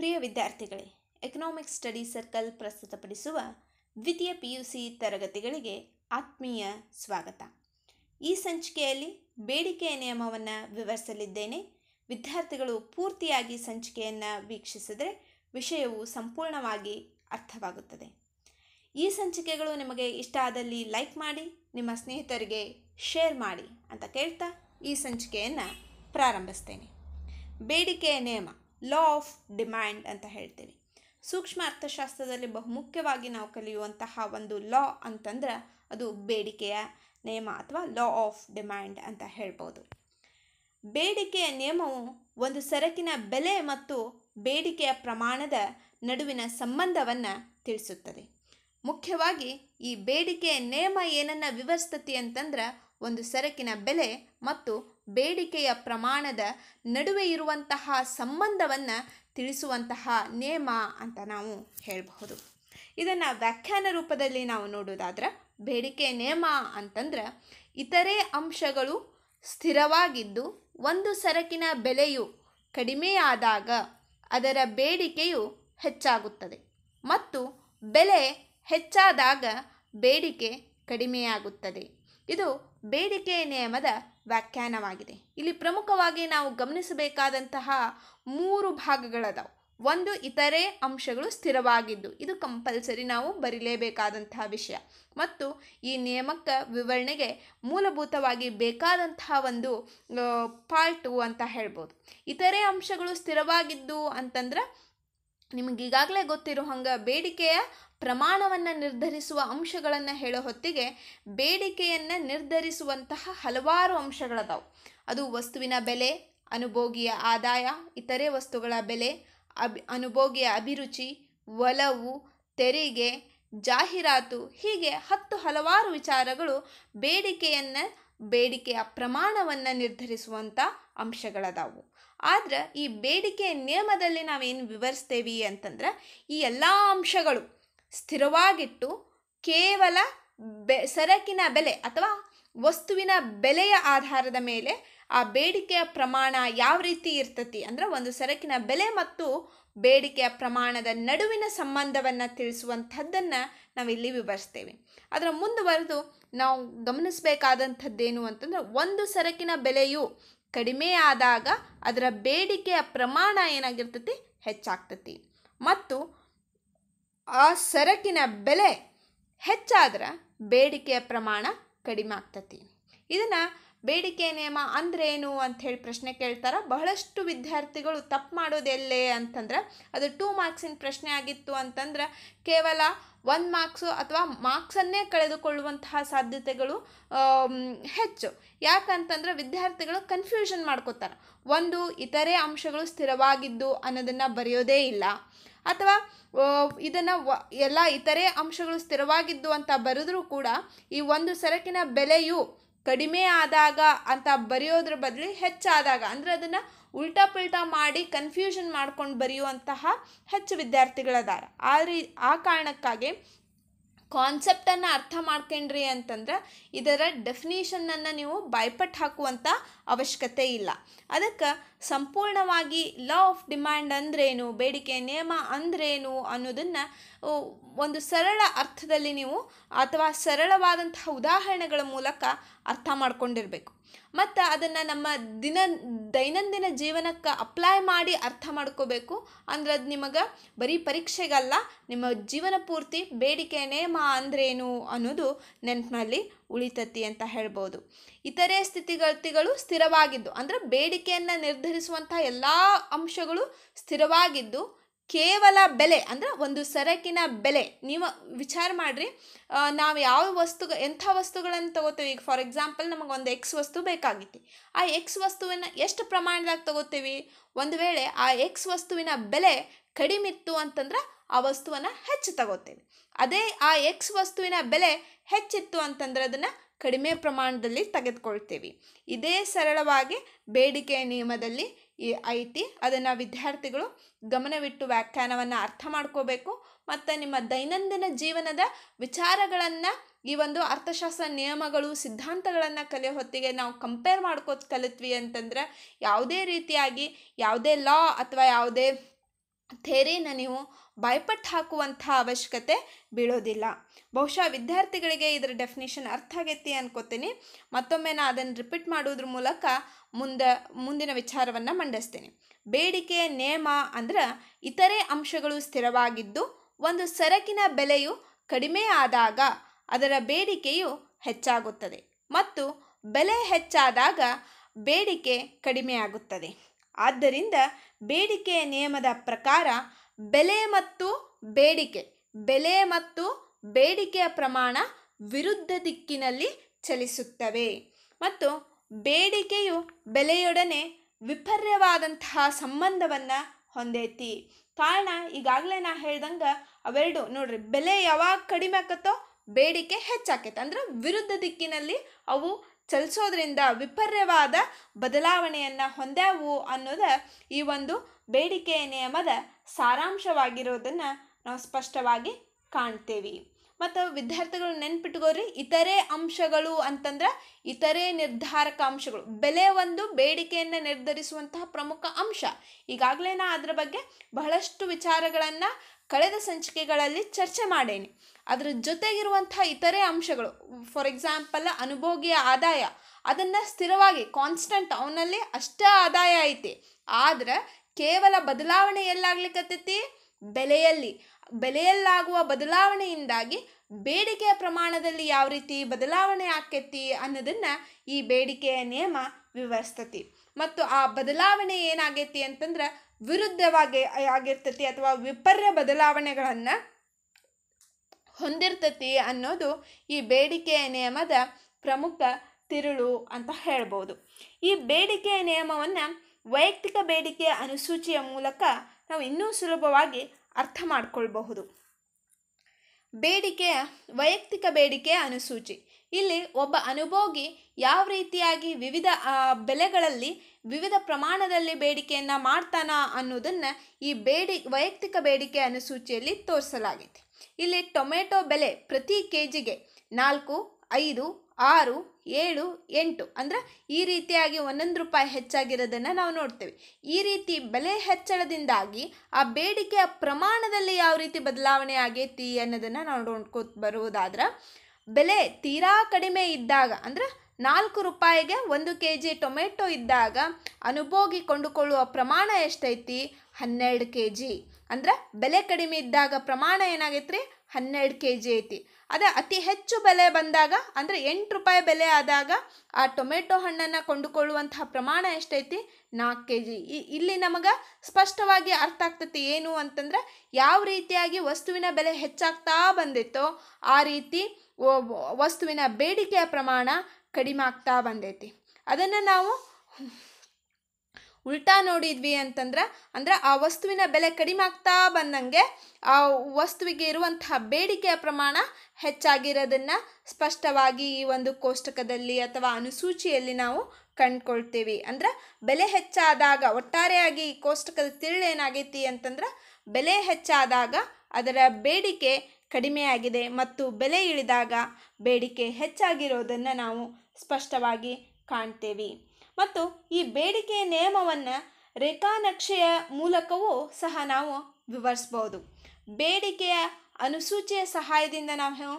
ಪ್ರಿಯ ವಿದ್ಯಾರ್ಥಿಗಳೇ economic study circle ಪ್ರಸ್ತುತಪಡಿಸುವ ದ್ವಿತೀಯ ಪಿ ಯು ಸಿ ತರಗತಿಗಳಿಗೆ ಆತ್ಮೀಯ ಸ್ವಾಗತ ಈ ಸಂಚಿಕೆಯಲ್ಲಿ ಬೇಡಿಕೆಯ ನಿಯಮವನ್ನು ವಿವರಿಸಲಿದ್ದೇನೆ ವಿದ್ಯಾರ್ಥಿಗಳು ಪೂರ್ತಿಯಾಗಿ ಸಂಚಿಕೆಯನ್ನು ವೀಕ್ಷಿಸಿದರೆ ವಿಷಯವು ಸಂಪೂರ್ಣವಾಗಿ ಅರ್ಥವಾಗುತ್ತದೆ ಈ ಸಂಚಿಕೆಗಳು ನಿಮಗೆ ಇಷ್ಟ ಆದಲ್ಲಿ ಲೈಕ್ ಮಾಡಿ ನಿಮ್ಮ ಸ್ನೇಹಿತರಿಗೆ ಶೇರ್ ಮಾಡಿ ಅಂತ ಕೇಳ್ತಾ ಈ ಸಂಚಿಕೆಯನ್ನು ಪ್ರಾರಂಭಿಸ್ತೇನೆ ಬೇಡಿಕೆಯ ನಿಯಮ ಲಾ ಆಫ್ ಡಿಮ್ಯಾಂಡ್ ಅಂತ ಹೇಳ್ತೀವಿ ಸೂಕ್ಷ್ಮ ಅರ್ಥಶಾಸ್ತ್ರದಲ್ಲಿ ಬಹುಮುಖ್ಯವಾಗಿ ನಾವು ಕಲಿಯುವಂತಹ ಒಂದು ಲಾ ಅಂತಂದ್ರೆ ಅದು ಬೇಡಿಕೆಯ ನಿಯಮ ಅಥವಾ ಲಾ ಆಫ್ ಡಿಮ್ಯಾಂಡ್ ಅಂತ ಹೇಳ್ಬೋದು ಬೇಡಿಕೆಯ ನಿಯಮವು ಒಂದು ಸರಕಿನ ಬೆಲೆ ಮತ್ತು ಬೇಡಿಕೆಯ ಪ್ರಮಾಣದ ನಡುವಿನ ಸಂಬಂಧವನ್ನು ತಿಳಿಸುತ್ತದೆ ಮುಖ್ಯವಾಗಿ ಈ ಬೇಡಿಕೆಯ ನಿಯಮ ಏನನ್ನು ವಿವರಿಸ್ತತಿ ಅಂತಂದ್ರೆ ಒಂದು ಸರಕಿನ ಬೆಲೆ ಮತ್ತು ಬೇಡಿಕೆಯ ಪ್ರಮಾಣದ ನಡುವೆ ಇರುವಂತಹ ಸಂಬಂಧವನ್ನು ತಿಳಿಸುವಂತಹ ನಿಯಮ ಅಂತ ನಾವು ಹೇಳಬಹುದು ಇದನ್ನು ವ್ಯಾಖ್ಯಾನ ರೂಪದಲ್ಲಿ ನಾವು ನೋಡೋದಾದ್ರೆ ಬೇಡಿಕೆ ನಿಯಮ ಅಂತಂದ್ರೆ ಇತರೆ ಅಂಶಗಳು ಸ್ಥಿರವಾಗಿದ್ದು ಒಂದು ಸರಕಿನ ಬೆಲೆಯು ಕಡಿಮೆಯಾದಾಗ ಅದರ ಬೇಡಿಕೆಯು ಹೆಚ್ಚಾಗುತ್ತದೆ ಮತ್ತು ಬೆಲೆ ಹೆಚ್ಚಾದಾಗ ಬೇಡಿಕೆ ಕಡಿಮೆಯಾಗುತ್ತದೆ ಇದು ಬೇಡಿಕೆ ನಿಯಮದ ವ್ಯಾಖ್ಯಾನವಾಗಿದೆ ಇಲ್ಲಿ ಪ್ರಮುಖವಾಗಿ ನಾವು ಗಮನಿಸಬೇಕಾದಂತಹ ಮೂರು ಭಾಗಗಳದಾವು ಒಂದು ಇತರೆ ಅಂಶಗಳು ಸ್ಥಿರವಾಗಿದ್ದು ಇದು ಕಂಪಲ್ಸರಿ ನಾವು ಬರೀಲೇಬೇಕಾದಂತಹ ವಿಷಯ ಮತ್ತು ಈ ನಿಯಮಕ್ಕೆ ವಿವರಣೆಗೆ ಮೂಲಭೂತವಾಗಿ ಬೇಕಾದಂತಹ ಒಂದು ಪಾರ್ಟು ಅಂತ ಹೇಳ್ಬೋದು ಇತರೆ ಅಂಶಗಳು ಸ್ಥಿರವಾಗಿದ್ದು ಅಂತಂದ್ರೆ ನಿಮಗೀಗಾಗಲೇ ಗೊತ್ತಿರೋ ಹಂಗೆ ಬೇಡಿಕೆಯ ಪ್ರಮಾಣವನ್ನು ನಿರ್ಧರಿಸುವ ಅಂಶಗಳನ್ನು ಹೇಳೋ ಹೊತ್ತಿಗೆ ಬೇಡಿಕೆಯನ್ನು ನಿರ್ಧರಿಸುವಂತಹ ಹಲವಾರು ಅಂಶಗಳದಾವು ಅದು ವಸ್ತುವಿನ ಬೆಲೆ ಅನುಭೋಗಿಯ ಆದಾಯ ಇತರೆ ವಸ್ತುಗಳ ಬೆಲೆ ಅಬ್ ಅನುಭೋಗಿಯ ಅಭಿರುಚಿ ಒಲವು ತೆರಿಗೆ ಜಾಹೀರಾತು ಹೀಗೆ ಹತ್ತು ಹಲವಾರು ವಿಚಾರಗಳು ಬೇಡಿಕೆಯನ್ನು ಬೇಡಿಕೆಯ ಪ್ರಮಾಣವನ್ನು ನಿರ್ಧರಿಸುವಂಥ ಅಂಶಗಳದಾವು ಆದ್ರೆ ಈ ಬೇಡಿಕೆ ನಿಯಮದಲ್ಲಿ ನಾವೇನು ವಿವರಿಸ್ತೇವಿ ಅಂತಂದ್ರೆ ಈ ಎಲ್ಲ ಅಂಶಗಳು ಸ್ಥಿರವಾಗಿಟ್ಟು ಕೇವಲ ಬೆ ಸರಕಿನ ಬೆಲೆ ಅಥವಾ ವಸ್ತುವಿನ ಬೆಲೆಯ ಆಧಾರದ ಮೇಲೆ ಆ ಬೇಡಿಕೆಯ ಪ್ರಮಾಣ ಯಾವ ರೀತಿ ಇರ್ತತಿ ಅಂದ್ರೆ ಒಂದು ಸರಕಿನ ಬೆಲೆ ಮತ್ತು ಬೇಡಿಕೆಯ ಪ್ರಮಾಣದ ನಡುವಿನ ಸಂಬಂಧವನ್ನು ತಿಳಿಸುವಂಥದ್ದನ್ನು ನಾವಿಲ್ಲಿ ವಿವರಿಸ್ತೇವೆ ಅದರ ಮುಂದುವರೆದು ನಾವು ಗಮನಿಸಬೇಕಾದಂಥದ್ದೇನು ಅಂತಂದರೆ ಒಂದು ಸರಕಿನ ಬೆಲೆಯು ಕಡಿಮೆ ಆದಾಗ ಅದರ ಬೇಡಿಕೆಯ ಪ್ರಮಾಣ ಏನಾಗಿರ್ತೈತಿ ಹೆಚ್ಚಾಗ್ತತಿ ಮತ್ತು ಆ ಸರಕಿನ ಬೆಲೆ ಹೆಚ್ಚಾದ್ರೆ ಬೇಡಿಕೆಯ ಪ್ರಮಾಣ ಕಡಿಮೆ ಆಗ್ತತಿ ಇದನ್ನು ಬೇಡಿಕೆ ನಿಯಮ ಅಂದ್ರೆ ಏನು ಅಂತ ಹೇಳಿ ಪ್ರಶ್ನೆ ಕೇಳ್ತಾರೆ ಬಹಳಷ್ಟು ವಿದ್ಯಾರ್ಥಿಗಳು ತಪ್ಪು ಮಾಡೋದೆಲ್ಲೇ ಅಂತಂದ್ರೆ ಅದು ಟೂ ಮಾರ್ಕ್ಸಿನ ಪ್ರಶ್ನೆ ಆಗಿತ್ತು ಅಂತಂದ್ರೆ ಕೇವಲ ಒಂದು ಮಾರ್ಕ್ಸು ಅಥವಾ ಮಾರ್ಕ್ಸನ್ನೇ ಕಳೆದುಕೊಳ್ಳುವಂತಹ ಸಾಧ್ಯತೆಗಳು ಹೆಚ್ಚು ಯಾಕಂತಂದ್ರೆ ವಿದ್ಯಾರ್ಥಿಗಳು ಕನ್ಫ್ಯೂಷನ್ ಮಾಡ್ಕೋತಾರೆ ಒಂದು ಇತರೆ ಅಂಶಗಳು ಸ್ಥಿರವಾಗಿದ್ದು ಅನ್ನೋದನ್ನು ಬರೆಯೋದೇ ಇಲ್ಲ ಅಥವಾ ಇದನ್ನು ಎಲ್ಲ ಇತರೆ ಅಂಶಗಳು ಸ್ಥಿರವಾಗಿದ್ದು ಅಂತ ಬರೆದರೂ ಕೂಡ ಈ ಒಂದು ಸರಕಿನ ಬೆಲೆಯು ಕಡಿಮೆ ಆದಾಗ ಅಂತ ಬರೆಯೋದ್ರ ಬದಲು ಹೆಚ್ಚಾದಾಗ ಅಂದರೆ ಅದನ್ನು ಉಲ್ಟಾ ಪುಲ್ಟಾ ಮಾಡಿ ಕನ್ಫ್ಯೂಷನ್ ಮಾಡ್ಕೊಂಡು ಬರೆಯುವಂತಹ ಹೆಚ್ಚು ವಿದ್ಯಾರ್ಥಿಗಳದಾರ ಆ ರೀ ಆ ಕಾರಣಕ್ಕಾಗಿ ಕಾನ್ಸೆಪ್ಟನ್ನು ಅರ್ಥ ಮಾಡ್ಕೊಂಡ್ರಿ ಅಂತಂದ್ರೆ ಇದರ ಡೆಫಿನೇಷನನ್ನು ನೀವು ಬಾಯ್ಪಟ್ಟು ಹಾಕುವಂಥ ಅವಶ್ಯಕತೆ ಇಲ್ಲ ಅದಕ್ಕೆ ಸಂಪೂರ್ಣವಾಗಿ ಲಾ ಆಫ್ ಡಿಮ್ಯಾಂಡ್ ಅಂದ್ರೇನು ಬೇಡಿಕೆ ನಿಯಮ ಅಂದ್ರೇನು ಅನ್ನೋದನ್ನು ಒಂದು ಸರಳ ಅರ್ಥದಲ್ಲಿ ನೀವು ಅಥವಾ ಸರಳವಾದಂತಹ ಉದಾಹರಣೆಗಳ ಮೂಲಕ ಅರ್ಥ ಮಾಡ್ಕೊಂಡಿರಬೇಕು ಮತ್ತು ಅದನ್ನು ನಮ್ಮ ದಿನ ದೈನಂದಿನ ಜೀವನಕ್ಕೆ ಅಪ್ಲೈ ಮಾಡಿ ಅರ್ಥ ಮಾಡ್ಕೋಬೇಕು ಅಂದ್ರೆ ಅದು ನಿಮಗೆ ಬರೀ ಪರೀಕ್ಷೆಗಲ್ಲ ನಿಮ್ಮ ಜೀವನ ಪೂರ್ತಿ ಬೇಡಿಕೆ ನೇಮ ಅಂದ್ರೇನು ಅನ್ನೋದು ನೆನಪಿನಲ್ಲಿ ಉಳಿತತಿ ಅಂತ ಹೇಳ್ಬೋದು ಇತರೆ ಸ್ಥಿತಿಗತಿಗಳು ಸ್ಥಿರವಾಗಿದ್ದು ಅಂದರೆ ಬೇಡಿಕೆಯನ್ನು ನಿರ್ಧರಿಸುವಂಥ ಎಲ್ಲ ಅಂಶಗಳು ಸ್ಥಿರವಾಗಿದ್ದು ಕೇವಲ ಬೆಲೆ ಅಂದರೆ ಒಂದು ಸರಕಿನ ಬೆಲೆ ನೀವು ವಿಚಾರ ಮಾಡಿರಿ ನಾವು ಯಾವ ವಸ್ತು ಎಂಥ ವಸ್ತುಗಳನ್ನು ತಗೋತೇವೆ ಈಗ ಫಾರ್ ಎಕ್ಸಾಂಪಲ್ ನಮಗೆ ಒಂದು ಎಕ್ಸ್ ವಸ್ತು ಬೇಕಾಗಿತ್ತು ಆ ಎಕ್ಸ್ ವಸ್ತುವಿನ ಎಷ್ಟು ಪ್ರಮಾಣದಾಗ ತಗೋತೀವಿ ಒಂದು ವೇಳೆ ಆ ಎಕ್ಸ್ ವಸ್ತುವಿನ ಬೆಲೆ ಕಡಿಮಿತ್ತು ಅಂತಂದ್ರೆ ಆ ವಸ್ತುವನ್ನು ಹೆಚ್ಚು ತಗೋತೇವೆ ಅದೇ ಆ ಎಕ್ಸ್ ವಸ್ತುವಿನ ಬೆಲೆ ಹೆಚ್ಚಿತ್ತು ಅಂತಂದ್ರೆ ಅದನ್ನು ಕಡಿಮೆ ಪ್ರಮಾಣದಲ್ಲಿ ತೆಗೆದುಕೊಳ್ತೇವೆ ಇದೇ ಸರಳವಾಗಿ ಬೇಡಿಕೆಯ ನಿಯಮದಲ್ಲಿ ಈ ಟಿ ಅದನ್ನು ವಿದ್ಯಾರ್ಥಿಗಳು ಗಮನವಿಟ್ಟು ವ್ಯಾಖ್ಯಾನವನ್ನು ಅರ್ಥ ಮಾಡ್ಕೋಬೇಕು ಮತ್ತು ನಿಮ್ಮ ದೈನಂದಿನ ಜೀವನದ ವಿಚಾರಗಳನ್ನು ಈ ಒಂದು ಅರ್ಥಶಾಸ್ತ್ರ ನಿಯಮಗಳು ಸಿದ್ಧಾಂತಗಳನ್ನು ಕಲಿಯೋ ಹೊತ್ತಿಗೆ ನಾವು ಕಂಪೇರ್ ಮಾಡ್ಕೋತ ಕಲಿತ್ವಿ ಅಂತಂದ್ರೆ ಯಾವುದೇ ರೀತಿಯಾಗಿ ಯಾವುದೇ ಲಾ ಅಥವಾ ಯಾವುದೇ ಥೇರಿನ ನೀವು ಬಾಯ್ಪಟ್ಟು ಹಾಕುವಂಥ ಅವಶ್ಯಕತೆ ಬೀಳೋದಿಲ್ಲ ಬಹುಶಃ ವಿದ್ಯಾರ್ಥಿಗಳಿಗೆ ಇದರ ಡೆಫಿನೇಷನ್ ಅರ್ಥ ಆಗೈತಿ ಅನ್ಕೋತೀನಿ ಮತ್ತೊಮ್ಮೆ ನಾನು ಅದನ್ನು ರಿಪೀಟ್ ಮಾಡೋದ್ರ ಮೂಲಕ ಮುಂದೆ ಮುಂದಿನ ವಿಚಾರವನ್ನು ಮಂಡಿಸ್ತೀನಿ ಬೇಡಿಕೆ ನೇಮ ಅಂದ್ರೆ ಇತರೆ ಅಂಶಗಳು ಸ್ಥಿರವಾಗಿದ್ದು ಒಂದು ಸರಕಿನ ಬೆಲೆಯು ಕಡಿಮೆ ಆದಾಗ ಅದರ ಬೇಡಿಕೆಯು ಹೆಚ್ಚಾಗುತ್ತದೆ ಮತ್ತು ಬೆಲೆ ಹೆಚ್ಚಾದಾಗ ಬೇಡಿಕೆ ಕಡಿಮೆಯಾಗುತ್ತದೆ ಆದ್ದರಿಂದ ಬೇಡಿಕೆಯ ನಿಯಮದ ಪ್ರಕಾರ ಬೆಲೆ ಮತ್ತು ಬೇಡಿಕೆ ಬೆಲೆ ಮತ್ತು ಬೇಡಿಕೆಯ ಪ್ರಮಾಣ ವಿರುದ್ಧ ದಿಕ್ಕಿನಲ್ಲಿ ಚಲಿಸುತ್ತವೆ ಮತ್ತು ಬೇಡಿಕೆಯು ಬೆಲೆಯೊಡನೆ ವಿಪರ್ಯವಾದಂತಹ ಸಂಬಂಧವನ್ನು ಹೊಂದೈತಿ ಕಾರಣ ಈಗಾಗಲೇ ನಾ ಹೇಳ್ದಂಗೆ ಅವೆರಡು ನೋಡ್ರಿ ಬೆಲೆ ಯಾವಾಗ ಕಡಿಮೆ ಆಕತ್ತೋ ಬೇಡಿಕೆ ಹೆಚ್ಚಾಕೈತೆ ಅಂದ್ರೆ ವಿರುದ್ಧ ದಿಕ್ಕಿನಲ್ಲಿ ಅವು ಚಲಿಸೋದ್ರಿಂದ ವಿಪರ್ಯವಾದ ಬದಲಾವಣೆಯನ್ನು ಹೊಂದ್ಯಾವು ಅನ್ನೋದ ಈ ಒಂದು ಬೇಡಿಕೆ ನಿಯಮದ ಸಾರಾಂಶವಾಗಿರೋದನ್ನು ನಾವು ಸ್ಪಷ್ಟವಾಗಿ ಕಾಣ್ತೇವೆ ಮತ್ತು ವಿದ್ಯಾರ್ಥಿಗಳು ನೆನ್ಪಿಟ್ಕೋರಿ ಇತರೆ ಅಂಶಗಳು ಅಂತಂದ್ರೆ ಇತರೆ ನಿರ್ಧಾರಕ ಅಂಶಗಳು ಬೆಲೆ ಒಂದು ಬೇಡಿಕೆಯನ್ನು ನಿರ್ಧರಿಸುವಂತಹ ಪ್ರಮುಖ ಅಂಶ ಈಗಾಗಲೇ ನಾ ಅದ್ರ ಬಗ್ಗೆ ಬಹಳಷ್ಟು ವಿಚಾರಗಳನ್ನು ಕಳೆದ ಸಂಚಿಕೆಗಳಲ್ಲಿ ಚರ್ಚೆ ಮಾಡೇನಿ ಅದರ ಜೊತೆಗಿರುವಂಥ ಇತರೆ ಅಂಶಗಳು ಫಾರ್ ಎಕ್ಸಾಂಪಲ್ ಅನುಭೋಗಿಯ ಆದಾಯ ಅದನ್ನು ಸ್ಥಿರವಾಗಿ ಕಾನ್ಸ್ಟಂಟ್ ಅವನಲ್ಲಿ ಅಷ್ಟೇ ಆದಾಯ ಐತಿ ಆದರೆ ಕೇವಲ ಬದಲಾವಣೆ ಎಲ್ಲಾಗ್ಲಿಕ್ಕತ್ತೈತಿ ಬೆಲೆಯಲ್ಲಿ ಬೆಲೆಯಲ್ಲಾಗುವ ಬದಲಾವಣೆಯಿಂದಾಗಿ ಬೇಡಿಕೆಯ ಪ್ರಮಾಣದಲ್ಲಿ ಯಾವ ರೀತಿ ಬದಲಾವಣೆ ಆಕೈತಿ ಅನ್ನೋದನ್ನು ಈ ಬೇಡಿಕೆಯ ನಿಯಮ ವಿವರಿಸ್ತತಿ ಮತ್ತು ಆ ಬದಲಾವಣೆ ಏನಾಗೈತಿ ಅಂತಂದ್ರೆ ವಿರುದ್ಧವಾಗಿ ಆಗಿರ್ತತಿ ಅಥವಾ ವಿಪರ್ಯ ಬದಲಾವಣೆಗಳನ್ನು ಹೊಂದಿರ್ತತಿ ಅನ್ನೋದು ಈ ಬೇಡಿಕೆಯ ನಿಯಮದ ಪ್ರಮುಖ ತಿರುಳು ಅಂತ ಹೇಳ್ಬೋದು ಈ ಬೇಡಿಕೆಯ ನಿಯಮವನ್ನು ವೈಯಕ್ತಿಕ ಬೇಡಿಕೆಯ ಅನುಸೂಚಿಯ ಮೂಲಕ ನಾವು ಇನ್ನೂ ಸುಲಭವಾಗಿ ಅರ್ಥ ಮಾಡ್ಕೊಳ್ಬಹುದು ಬೇಡಿಕೆಯ ವೈಯಕ್ತಿಕ ಬೇಡಿಕೆ ಅನುಸೂಚಿ ಇಲ್ಲಿ ಒಬ್ಬ ಅನುಭೋಗಿ ಯಾವ ರೀತಿಯಾಗಿ ವಿವಿಧ ಬೆಲೆಗಳಲ್ಲಿ ವಿವಿಧ ಪ್ರಮಾಣದಲ್ಲಿ ಬೇಡಿಕೆಯನ್ನು ಮಾಡ್ತಾನ ಅನ್ನೋದನ್ನು ಈ ಬೇಡಿ ವೈಯಕ್ತಿಕ ಬೇಡಿಕೆ ಅನುಸೂಚಿಯಲ್ಲಿ ತೋರಿಸಲಾಗಿದೆ ಇಲ್ಲಿ ಟೊಮೆಟೊ ಬೆಲೆ ಪ್ರತಿ ಕೆ ಜಿಗೆ ನಾಲ್ಕು ಐದು ಆರು ಏಳು ಎಂಟು ಅಂದರೆ ಈ ರೀತಿಯಾಗಿ ಒಂದೊಂದು ರೂಪಾಯಿ ಹೆಚ್ಚಾಗಿರೋದನ್ನು ನಾವು ನೋಡ್ತೇವೆ ಈ ರೀತಿ ಬೆಲೆ ಹೆಚ್ಚಳದಿಂದಾಗಿ ಆ ಬೇಡಿಕೆಯ ಪ್ರಮಾಣದಲ್ಲಿ ಯಾವ ರೀತಿ ಬದಲಾವಣೆ ಆಗೈತಿ ಅನ್ನೋದನ್ನು ನಾವು ನೋಡ್ಕೋತ ಬರುವುದಾದ್ರೆ ಬೆಲೆ ತೀರಾ ಕಡಿಮೆ ಇದ್ದಾಗ ಅಂದರೆ ನಾಲ್ಕು ರೂಪಾಯಿಗೆ ಒಂದು ಕೆ ಜಿ ಟೊಮೆಟೊ ಇದ್ದಾಗ ಅನುಭೋಗಿ ಕೊಂಡುಕೊಳ್ಳುವ ಪ್ರಮಾಣ ಎಷ್ಟೈತಿ ಹನ್ನೆರಡು ಕೆ ಜಿ ಅಂದರೆ ಬೆಲೆ ಕಡಿಮೆ ಇದ್ದಾಗ ಪ್ರಮಾಣ ಏನಾಗೈತ್ರಿ ಹನ್ನೆರಡು ಕೆ ಜಿ ಐತಿ ಅದೇ ಅತಿ ಹೆಚ್ಚು ಬೆಲೆ ಬಂದಾಗ ಅಂದರೆ ಎಂಟು ರೂಪಾಯಿ ಬೆಲೆ ಆದಾಗ ಆ ಟೊಮೆಟೊ ಹಣ್ಣನ್ನು ಕೊಂಡುಕೊಳ್ಳುವಂತಹ ಪ್ರಮಾಣ ಎಷ್ಟೈತಿ ನಾಲ್ಕು ಕೆ ಜಿ ಇಲ್ಲಿ ನಮಗೆ ಸ್ಪಷ್ಟವಾಗಿ ಅರ್ಥ ಆಗ್ತತಿ ಏನು ಅಂತಂದ್ರೆ ಯಾವ ರೀತಿಯಾಗಿ ವಸ್ತುವಿನ ಬೆಲೆ ಹೆಚ್ಚಾಗ್ತಾ ಬಂದಿತ್ತೋ ಆ ರೀತಿ ವಸ್ತುವಿನ ಬೇಡಿಕೆಯ ಪ್ರಮಾಣ ಕಡಿಮೆ ಆಗ್ತಾ ಬಂದೈತಿ ಅದನ್ನು ನಾವು ಉಲ್ಟಾ ನೋಡಿದ್ವಿ ಅಂತಂದ್ರೆ ಅಂದ್ರೆ ಆ ವಸ್ತುವಿನ ಬೆಲೆ ಕಡಿಮೆ ಆಗ್ತಾ ಬಂದಂಗೆ ಆ ವಸ್ತುವಿಗೆ ಇರುವಂತಹ ಬೇಡಿಕೆಯ ಪ್ರಮಾಣ ಹೆಚ್ಚಾಗಿರೋದನ್ನು ಸ್ಪಷ್ಟವಾಗಿ ಈ ಒಂದು ಕೋಷ್ಟಕದಲ್ಲಿ ಅಥವಾ ಅನುಸೂಚಿಯಲ್ಲಿ ನಾವು ಕಂಡ್ಕೊಳ್ತೇವೆ ಅಂದ್ರೆ ಬೆಲೆ ಹೆಚ್ಚಾದಾಗ ಒಟ್ಟಾರೆಯಾಗಿ ಈ ಕೋಷ್ಟಕದ ತಿರುಳು ಏನಾಗೈತಿ ಅಂತಂದ್ರೆ ಬೆಲೆ ಹೆಚ್ಚಾದಾಗ ಅದರ ಬೇಡಿಕೆ ಕಡಿಮೆಯಾಗಿದೆ ಮತ್ತು ಬೆಲೆ ಇಳಿದಾಗ ಬೇಡಿಕೆ ಹೆಚ್ಚಾಗಿರೋದನ್ನು ನಾವು ಸ್ಪಷ್ಟವಾಗಿ ಕಾಣ್ತೇವೆ ಮತ್ತು ಈ ಬೇಡಿಕೆಯ ನಿಯಮವನ್ನು ರೇಖಾನಕ್ಷೆಯ ಮೂಲಕವೂ ಸಹ ನಾವು ವಿವರಿಸ್ಬೋದು ಬೇಡಿಕೆಯ ಅನುಸೂಚಿಯ ಸಹಾಯದಿಂದ ನಾವು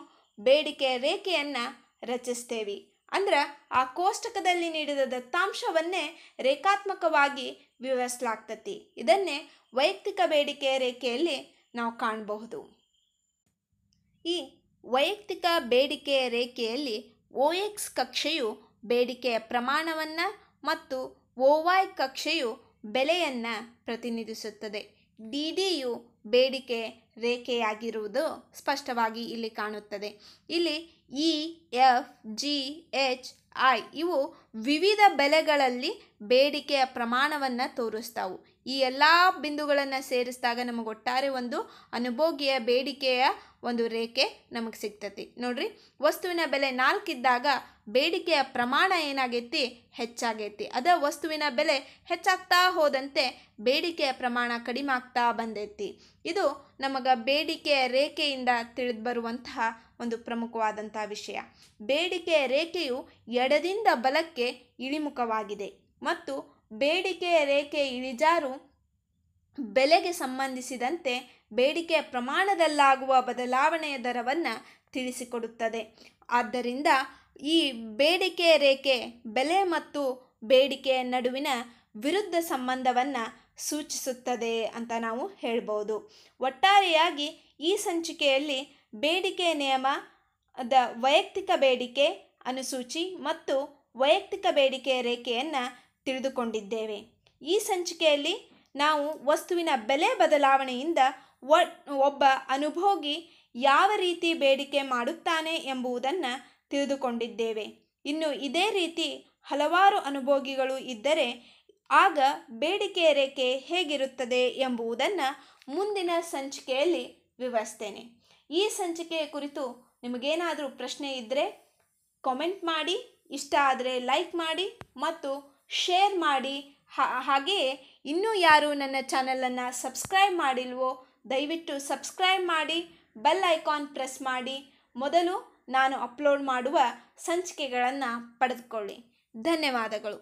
ಬೇಡಿಕೆಯ ರೇಖೆಯನ್ನು ರಚಿಸ್ತೇವೆ ಅಂದ್ರೆ ಆ ಕೋಷ್ಟಕದಲ್ಲಿ ನೀಡಿದ ದತ್ತಾಂಶವನ್ನೇ ರೇಖಾತ್ಮಕವಾಗಿ ವಿವರಿಸಲಾಗ್ತತಿ ಇದನ್ನೇ ವೈಯಕ್ತಿಕ ಬೇಡಿಕೆಯ ರೇಖೆಯಲ್ಲಿ ನಾವು ಕಾಣಬಹುದು ಈ ವೈಯಕ್ತಿಕ ಬೇಡಿಕೆಯ ರೇಖೆಯಲ್ಲಿ ಓ ಎಕ್ಸ್ ಕಕ್ಷೆಯು ಬೇಡಿಕೆಯ ಪ್ರಮಾಣವನ್ನು ಮತ್ತು ಓವಾಯ್ ಕಕ್ಷೆಯು ಬೆಲೆಯನ್ನು ಪ್ರತಿನಿಧಿಸುತ್ತದೆ ಡಿಡಿಯು ಬೇಡಿಕೆ ರೇಖೆಯಾಗಿರುವುದು ಸ್ಪಷ್ಟವಾಗಿ ಇಲ್ಲಿ ಕಾಣುತ್ತದೆ ಇಲ್ಲಿ E F G H I ಇವು ವಿವಿಧ ಬೆಲೆಗಳಲ್ಲಿ ಬೇಡಿಕೆಯ ಪ್ರಮಾಣವನ್ನು ತೋರಿಸ್ತಾವು ಈ ಎಲ್ಲ ಬಿಂದುಗಳನ್ನು ಸೇರಿಸಿದಾಗ ನಮಗೆ ಒಟ್ಟಾರೆ ಒಂದು ಅನುಭೋಗಿಯ ಬೇಡಿಕೆಯ ಒಂದು ರೇಖೆ ನಮಗೆ ಸಿಗ್ತತಿ ನೋಡ್ರಿ ವಸ್ತುವಿನ ಬೆಲೆ ನಾಲ್ಕಿದ್ದಾಗ ಬೇಡಿಕೆಯ ಪ್ರಮಾಣ ಏನಾಗೈತಿ ಹೆಚ್ಚಾಗೈತಿ ಅದ ವಸ್ತುವಿನ ಬೆಲೆ ಹೆಚ್ಚಾಗ್ತಾ ಹೋದಂತೆ ಬೇಡಿಕೆಯ ಪ್ರಮಾಣ ಕಡಿಮೆ ಆಗ್ತಾ ಬಂದೈತಿ ಇದು ನಮಗೆ ಬೇಡಿಕೆಯ ರೇಖೆಯಿಂದ ತಿಳಿದು ಬರುವಂತಹ ಒಂದು ಪ್ರಮುಖವಾದಂತಹ ವಿಷಯ ಬೇಡಿಕೆಯ ರೇಖೆಯು ಎಡದಿಂದ ಬಲಕ್ಕೆ ಇಳಿಮುಖವಾಗಿದೆ ಮತ್ತು ಬೇಡಿಕೆಯ ರೇಖೆ ಇಳಿಜಾರು ಬೆಲೆಗೆ ಸಂಬಂಧಿಸಿದಂತೆ ಬೇಡಿಕೆಯ ಪ್ರಮಾಣದಲ್ಲಾಗುವ ಬದಲಾವಣೆಯ ದರವನ್ನು ತಿಳಿಸಿಕೊಡುತ್ತದೆ ಆದ್ದರಿಂದ ಈ ಬೇಡಿಕೆಯ ರೇಖೆ ಬೆಲೆ ಮತ್ತು ಬೇಡಿಕೆಯ ನಡುವಿನ ವಿರುದ್ಧ ಸಂಬಂಧವನ್ನು ಸೂಚಿಸುತ್ತದೆ ಅಂತ ನಾವು ಹೇಳ್ಬೋದು ಒಟ್ಟಾರೆಯಾಗಿ ಈ ಸಂಚಿಕೆಯಲ್ಲಿ ಬೇಡಿಕೆ ನಿಯಮದ ವೈಯಕ್ತಿಕ ಬೇಡಿಕೆ ಅನುಸೂಚಿ ಮತ್ತು ವೈಯಕ್ತಿಕ ಬೇಡಿಕೆಯ ರೇಖೆಯನ್ನು ತಿಳಿದುಕೊಂಡಿದ್ದೇವೆ ಈ ಸಂಚಿಕೆಯಲ್ಲಿ ನಾವು ವಸ್ತುವಿನ ಬೆಲೆ ಬದಲಾವಣೆಯಿಂದ ಒಬ್ಬ ಅನುಭೋಗಿ ಯಾವ ರೀತಿ ಬೇಡಿಕೆ ಮಾಡುತ್ತಾನೆ ಎಂಬುದನ್ನು ತಿಳಿದುಕೊಂಡಿದ್ದೇವೆ ಇನ್ನು ಇದೇ ರೀತಿ ಹಲವಾರು ಅನುಭೋಗಿಗಳು ಇದ್ದರೆ ಆಗ ಬೇಡಿಕೆ ರೇಖೆ ಹೇಗಿರುತ್ತದೆ ಎಂಬುದನ್ನು ಮುಂದಿನ ಸಂಚಿಕೆಯಲ್ಲಿ ವಿವರಿಸ್ತೇನೆ ಈ ಸಂಚಿಕೆಯ ಕುರಿತು ನಿಮಗೇನಾದರೂ ಪ್ರಶ್ನೆ ಇದ್ದರೆ ಕಾಮೆಂಟ್ ಮಾಡಿ ಇಷ್ಟ ಆದರೆ ಲೈಕ್ ಮಾಡಿ ಮತ್ತು ಶೇರ್ ಮಾಡಿ ಹಾಗೆಯೇ ಇನ್ನೂ ಯಾರು ನನ್ನ ಚಾನಲನ್ನು ಸಬ್ಸ್ಕ್ರೈಬ್ ಮಾಡಿಲ್ವೋ ದಯವಿಟ್ಟು ಸಬ್ಸ್ಕ್ರೈಬ್ ಮಾಡಿ ಬೆಲ್ ಐಕಾನ್ ಪ್ರೆಸ್ ಮಾಡಿ ಮೊದಲು ನಾನು ಅಪ್ಲೋಡ್ ಮಾಡುವ ಸಂಚಿಕೆಗಳನ್ನು ಪಡೆದುಕೊಳ್ಳಿ ಧನ್ಯವಾದಗಳು